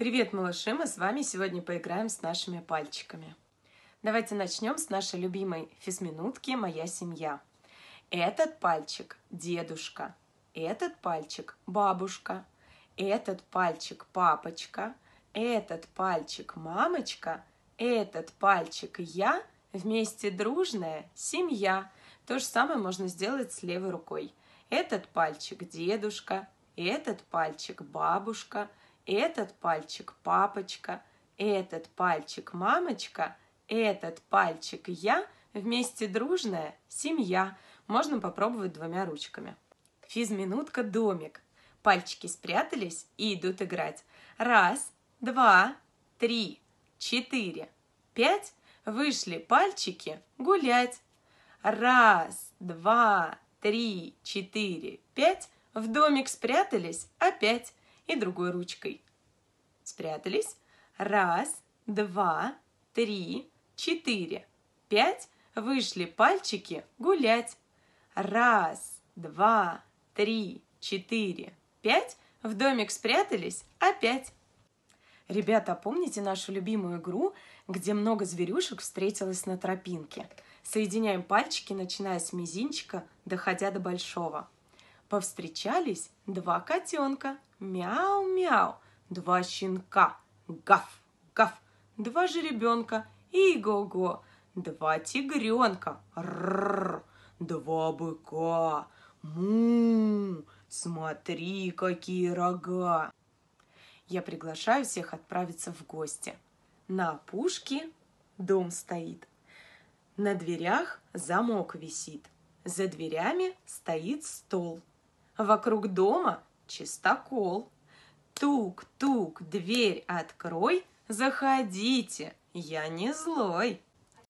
Привет, малыши! Мы с вами сегодня поиграем с нашими пальчиками. Давайте начнем с нашей любимой физминутки «Моя семья». Этот пальчик – дедушка, этот пальчик – бабушка, этот пальчик – папочка, этот пальчик – мамочка, этот пальчик – я, вместе дружная семья. То же самое можно сделать с левой рукой. Этот пальчик – дедушка, этот пальчик – бабушка – этот пальчик папочка, этот пальчик мамочка, этот пальчик я, вместе дружная семья. Можно попробовать двумя ручками. Физминутка домик. Пальчики спрятались и идут играть. Раз, два, три, четыре, пять. Вышли пальчики гулять. Раз, два, три, четыре, пять. В домик спрятались опять и другой ручкой. Спрятались. Раз, два, три, четыре, пять. Вышли пальчики гулять. Раз, два, три, четыре, пять. В домик спрятались опять. Ребята, помните нашу любимую игру, где много зверюшек встретилось на тропинке? Соединяем пальчики, начиная с мизинчика, доходя до большого повстречались два котенка. Мяу-мяу. Два щенка. Гав-гав. Два жеребенка. И-го-го. Два тигренка. Рррр. Два быка. Му. Смотри, какие рога. Я приглашаю всех отправиться в гости. На опушке дом стоит. На дверях замок висит. За дверями стоит стол – Вокруг дома чистокол. Тук-тук, дверь открой, заходите, я не злой.